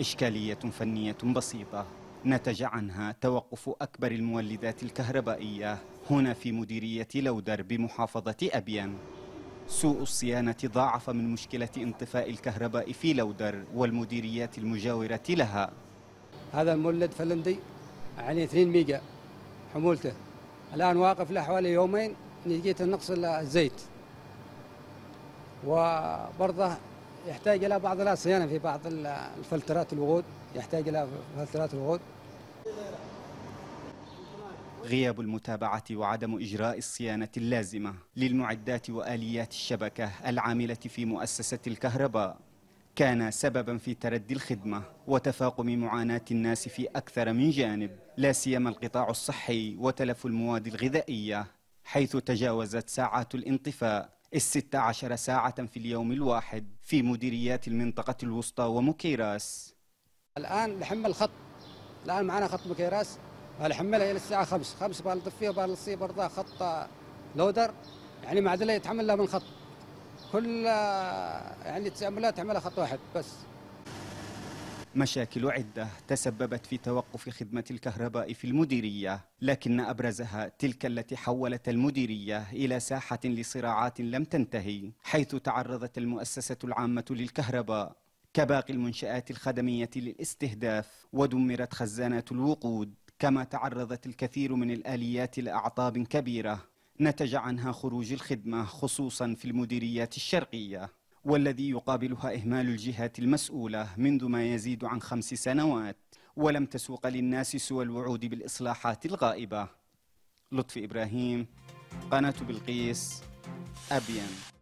إشكالية فنية بسيطة نتج عنها توقف أكبر المولدات الكهربائية هنا في مديرية لودر بمحافظة أبيان سوء الصيانة ضاعف من مشكلة انطفاء الكهرباء في لودر والمديريات المجاورة لها هذا المولد فلندي يعني 2 ميجا حمولته الآن واقف له حوالي يومين نتيجة نقص الزيت وبرضه يحتاج الى بعض الصيانه يعني في بعض الفلترات الوقود يحتاج الى فلترات الوقود غياب المتابعة وعدم إجراء الصيانة اللازمة للمعدات وآليات الشبكة العاملة في مؤسسة الكهرباء كان سببا في تردي الخدمة وتفاقم معاناة الناس في أكثر من جانب لا سيما القطاع الصحي وتلف المواد الغذائية حيث تجاوزت ساعات الانطفاء الست عشر ساعة في اليوم الواحد في مديريات المنطقة الوسطى ومكيراس الآن نحمل خط الآن معنا خط مكيراس نحملها إلى الساعة خمس خمس بنطفيه بنصيه برضه خط لودر يعني معدلة يتحمل له من خط كل يعني التساملات تعملها خط واحد بس مشاكل عدة تسببت في توقف خدمة الكهرباء في المديرية لكن أبرزها تلك التي حولت المديرية إلى ساحة لصراعات لم تنتهي حيث تعرضت المؤسسة العامة للكهرباء كباقي المنشآت الخدمية للاستهداف ودمرت خزانات الوقود كما تعرضت الكثير من الآليات لأعطاب كبيرة نتج عنها خروج الخدمة خصوصا في المديريات الشرقية والذي يقابلها إهمال الجهات المسؤولة منذ ما يزيد عن خمس سنوات ولم تسوق للناس سوى الوعود بالإصلاحات الغائبة لطفي إبراهيم قناة بلقيس أبيان